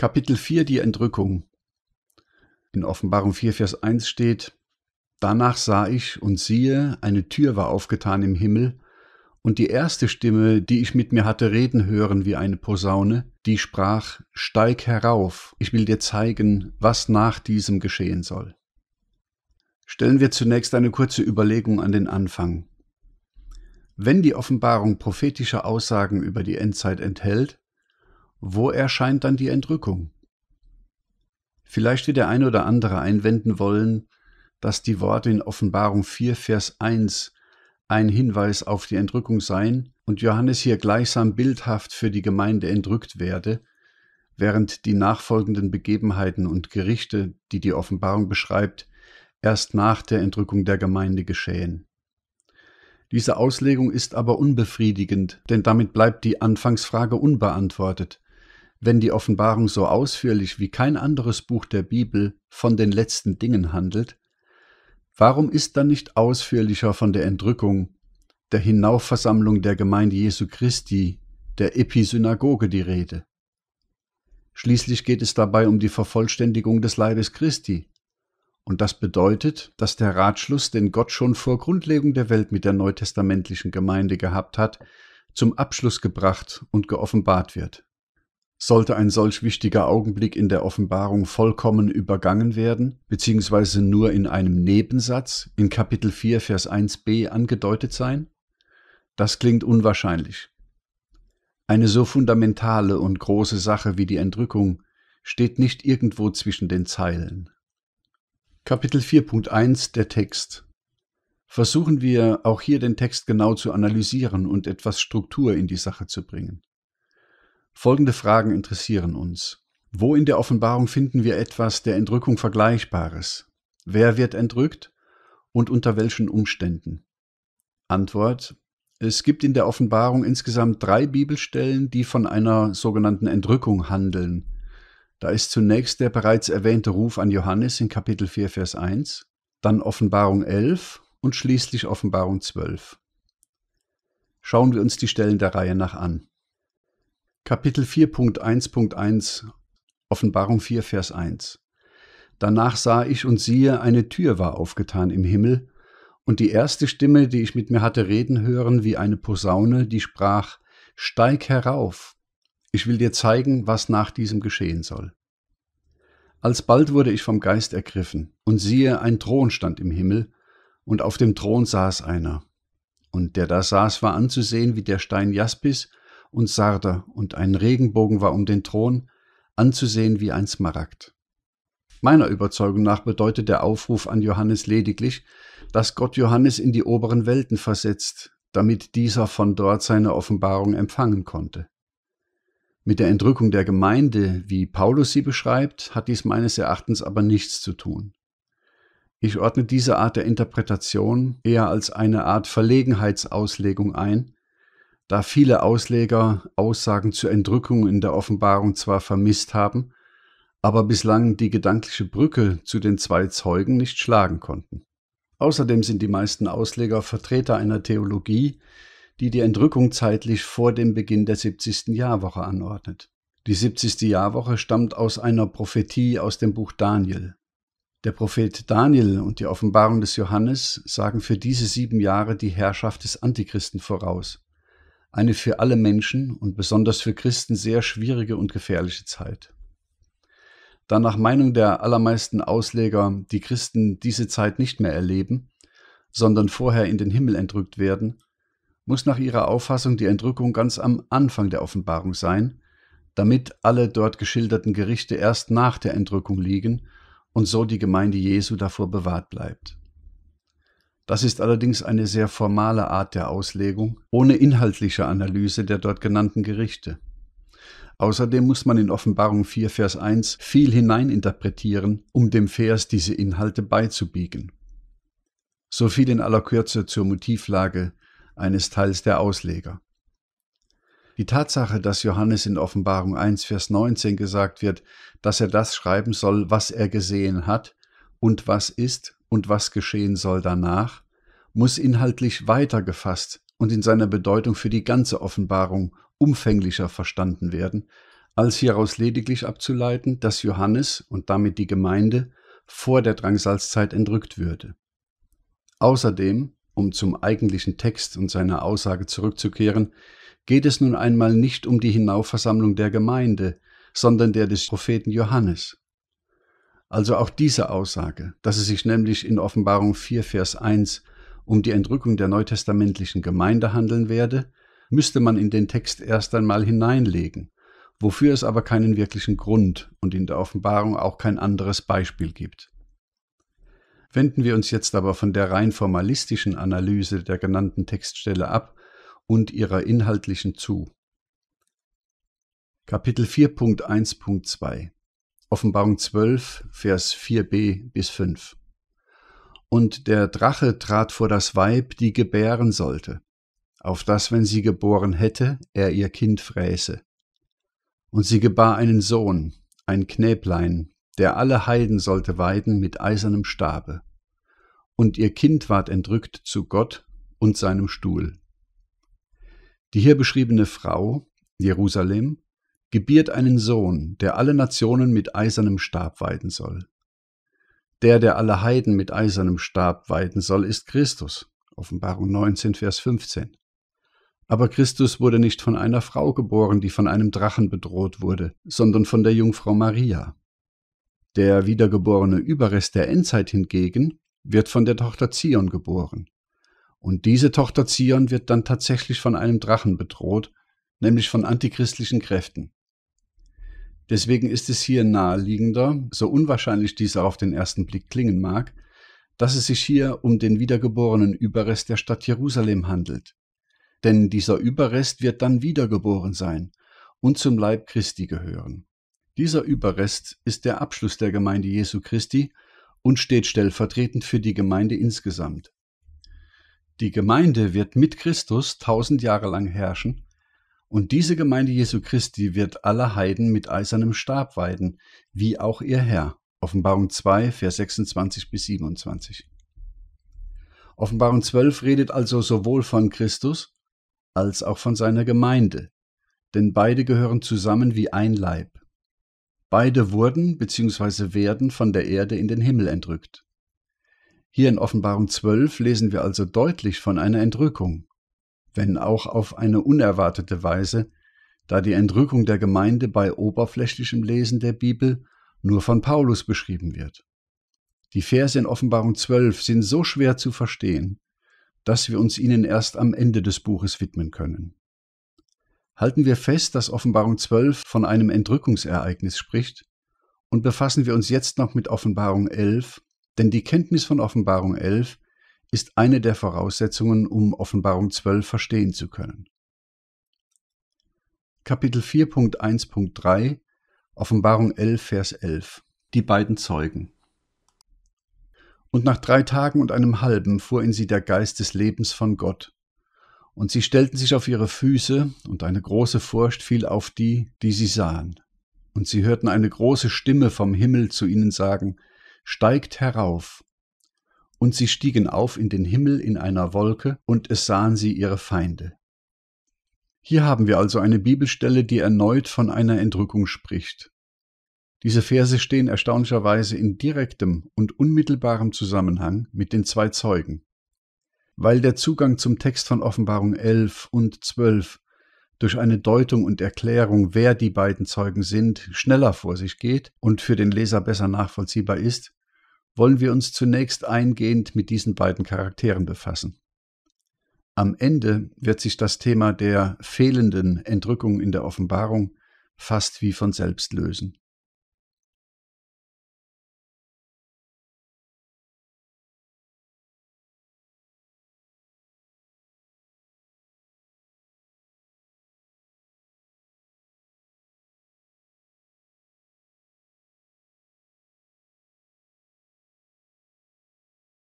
Kapitel 4 Die Entrückung In Offenbarung 4, Vers 1 steht, Danach sah ich und siehe, eine Tür war aufgetan im Himmel, und die erste Stimme, die ich mit mir hatte reden hören wie eine Posaune, die sprach, Steig herauf, ich will dir zeigen, was nach diesem geschehen soll. Stellen wir zunächst eine kurze Überlegung an den Anfang. Wenn die Offenbarung prophetische Aussagen über die Endzeit enthält, wo erscheint dann die Entrückung? Vielleicht wird der ein oder andere einwenden wollen, dass die Worte in Offenbarung 4, Vers 1 ein Hinweis auf die Entrückung seien und Johannes hier gleichsam bildhaft für die Gemeinde entrückt werde, während die nachfolgenden Begebenheiten und Gerichte, die die Offenbarung beschreibt, erst nach der Entrückung der Gemeinde geschehen. Diese Auslegung ist aber unbefriedigend, denn damit bleibt die Anfangsfrage unbeantwortet wenn die Offenbarung so ausführlich wie kein anderes Buch der Bibel von den letzten Dingen handelt, warum ist dann nicht ausführlicher von der Entrückung, der Hinaufversammlung der Gemeinde Jesu Christi, der Episynagoge die Rede? Schließlich geht es dabei um die Vervollständigung des Leibes Christi. Und das bedeutet, dass der Ratschluss, den Gott schon vor Grundlegung der Welt mit der neutestamentlichen Gemeinde gehabt hat, zum Abschluss gebracht und geoffenbart wird. Sollte ein solch wichtiger Augenblick in der Offenbarung vollkommen übergangen werden, beziehungsweise nur in einem Nebensatz in Kapitel 4, Vers 1b angedeutet sein? Das klingt unwahrscheinlich. Eine so fundamentale und große Sache wie die Entrückung steht nicht irgendwo zwischen den Zeilen. Kapitel 4.1 Der Text Versuchen wir auch hier den Text genau zu analysieren und etwas Struktur in die Sache zu bringen. Folgende Fragen interessieren uns. Wo in der Offenbarung finden wir etwas der Entrückung Vergleichbares? Wer wird entrückt und unter welchen Umständen? Antwort. Es gibt in der Offenbarung insgesamt drei Bibelstellen, die von einer sogenannten Entrückung handeln. Da ist zunächst der bereits erwähnte Ruf an Johannes in Kapitel 4, Vers 1, dann Offenbarung 11 und schließlich Offenbarung 12. Schauen wir uns die Stellen der Reihe nach an. Kapitel 4.1.1 Offenbarung 4, Vers 1 Danach sah ich und siehe, eine Tür war aufgetan im Himmel, und die erste Stimme, die ich mit mir hatte reden hören, wie eine Posaune, die sprach, Steig herauf, ich will dir zeigen, was nach diesem geschehen soll. Alsbald wurde ich vom Geist ergriffen, und siehe, ein Thron stand im Himmel, und auf dem Thron saß einer. Und der da saß, war anzusehen wie der Stein Jaspis, und Sarder und ein Regenbogen war um den Thron, anzusehen wie ein Smaragd. Meiner Überzeugung nach bedeutet der Aufruf an Johannes lediglich, dass Gott Johannes in die oberen Welten versetzt, damit dieser von dort seine Offenbarung empfangen konnte. Mit der Entrückung der Gemeinde, wie Paulus sie beschreibt, hat dies meines Erachtens aber nichts zu tun. Ich ordne diese Art der Interpretation eher als eine Art Verlegenheitsauslegung ein, da viele Ausleger Aussagen zur Entrückung in der Offenbarung zwar vermisst haben, aber bislang die gedankliche Brücke zu den zwei Zeugen nicht schlagen konnten. Außerdem sind die meisten Ausleger Vertreter einer Theologie, die die Entrückung zeitlich vor dem Beginn der 70. Jahrwoche anordnet. Die 70. Jahrwoche stammt aus einer Prophetie aus dem Buch Daniel. Der Prophet Daniel und die Offenbarung des Johannes sagen für diese sieben Jahre die Herrschaft des Antichristen voraus eine für alle Menschen und besonders für Christen sehr schwierige und gefährliche Zeit. Da nach Meinung der allermeisten Ausleger die Christen diese Zeit nicht mehr erleben, sondern vorher in den Himmel entrückt werden, muss nach ihrer Auffassung die Entrückung ganz am Anfang der Offenbarung sein, damit alle dort geschilderten Gerichte erst nach der Entrückung liegen und so die Gemeinde Jesu davor bewahrt bleibt. Das ist allerdings eine sehr formale Art der Auslegung, ohne inhaltliche Analyse der dort genannten Gerichte. Außerdem muss man in Offenbarung 4, Vers 1 viel hineininterpretieren, um dem Vers diese Inhalte beizubiegen. So viel in aller Kürze zur Motivlage eines Teils der Ausleger. Die Tatsache, dass Johannes in Offenbarung 1, Vers 19 gesagt wird, dass er das schreiben soll, was er gesehen hat und was ist, und was geschehen soll danach, muss inhaltlich weiter gefasst und in seiner Bedeutung für die ganze Offenbarung umfänglicher verstanden werden, als hieraus lediglich abzuleiten, dass Johannes und damit die Gemeinde vor der Drangsalzzeit entrückt würde. Außerdem, um zum eigentlichen Text und seiner Aussage zurückzukehren, geht es nun einmal nicht um die Hinaufversammlung der Gemeinde, sondern der des Propheten Johannes also auch diese Aussage, dass es sich nämlich in Offenbarung 4, Vers 1 um die Entrückung der neutestamentlichen Gemeinde handeln werde, müsste man in den Text erst einmal hineinlegen, wofür es aber keinen wirklichen Grund und in der Offenbarung auch kein anderes Beispiel gibt. Wenden wir uns jetzt aber von der rein formalistischen Analyse der genannten Textstelle ab und ihrer inhaltlichen zu. Kapitel 4.1.2 Offenbarung 12, Vers 4b bis 5. Und der Drache trat vor das Weib, die gebären sollte, auf das, wenn sie geboren hätte, er ihr Kind fräße. Und sie gebar einen Sohn, ein Knäblein, der alle Heiden sollte weiden mit eisernem Stabe. Und ihr Kind ward entrückt zu Gott und seinem Stuhl. Die hier beschriebene Frau, Jerusalem, gebiert einen Sohn, der alle Nationen mit eisernem Stab weiden soll. Der, der alle Heiden mit eisernem Stab weiden soll, ist Christus. Offenbarung 19, Vers 15. Aber Christus wurde nicht von einer Frau geboren, die von einem Drachen bedroht wurde, sondern von der Jungfrau Maria. Der wiedergeborene Überrest der Endzeit hingegen wird von der Tochter Zion geboren. Und diese Tochter Zion wird dann tatsächlich von einem Drachen bedroht, nämlich von antichristlichen Kräften. Deswegen ist es hier naheliegender, so unwahrscheinlich dies auch auf den ersten Blick klingen mag, dass es sich hier um den wiedergeborenen Überrest der Stadt Jerusalem handelt. Denn dieser Überrest wird dann wiedergeboren sein und zum Leib Christi gehören. Dieser Überrest ist der Abschluss der Gemeinde Jesu Christi und steht stellvertretend für die Gemeinde insgesamt. Die Gemeinde wird mit Christus tausend Jahre lang herrschen und diese Gemeinde Jesu Christi wird alle Heiden mit eisernem Stab weiden, wie auch ihr Herr. Offenbarung 2, Vers 26 bis 27. Offenbarung 12 redet also sowohl von Christus als auch von seiner Gemeinde, denn beide gehören zusammen wie ein Leib. Beide wurden bzw. werden von der Erde in den Himmel entrückt. Hier in Offenbarung 12 lesen wir also deutlich von einer Entrückung, wenn auch auf eine unerwartete Weise, da die Entrückung der Gemeinde bei oberflächlichem Lesen der Bibel nur von Paulus beschrieben wird. Die Verse in Offenbarung 12 sind so schwer zu verstehen, dass wir uns ihnen erst am Ende des Buches widmen können. Halten wir fest, dass Offenbarung 12 von einem Entrückungsereignis spricht und befassen wir uns jetzt noch mit Offenbarung 11, denn die Kenntnis von Offenbarung 11 ist eine der Voraussetzungen, um Offenbarung 12 verstehen zu können. Kapitel 4.1.3 Offenbarung 11, Vers 11 Die beiden Zeugen Und nach drei Tagen und einem halben fuhr in sie der Geist des Lebens von Gott. Und sie stellten sich auf ihre Füße, und eine große Furcht fiel auf die, die sie sahen. Und sie hörten eine große Stimme vom Himmel zu ihnen sagen, Steigt herauf und sie stiegen auf in den Himmel in einer Wolke, und es sahen sie ihre Feinde. Hier haben wir also eine Bibelstelle, die erneut von einer Entrückung spricht. Diese Verse stehen erstaunlicherweise in direktem und unmittelbarem Zusammenhang mit den zwei Zeugen. Weil der Zugang zum Text von Offenbarung 11 und 12 durch eine Deutung und Erklärung, wer die beiden Zeugen sind, schneller vor sich geht und für den Leser besser nachvollziehbar ist, wollen wir uns zunächst eingehend mit diesen beiden Charakteren befassen. Am Ende wird sich das Thema der fehlenden Entrückung in der Offenbarung fast wie von selbst lösen.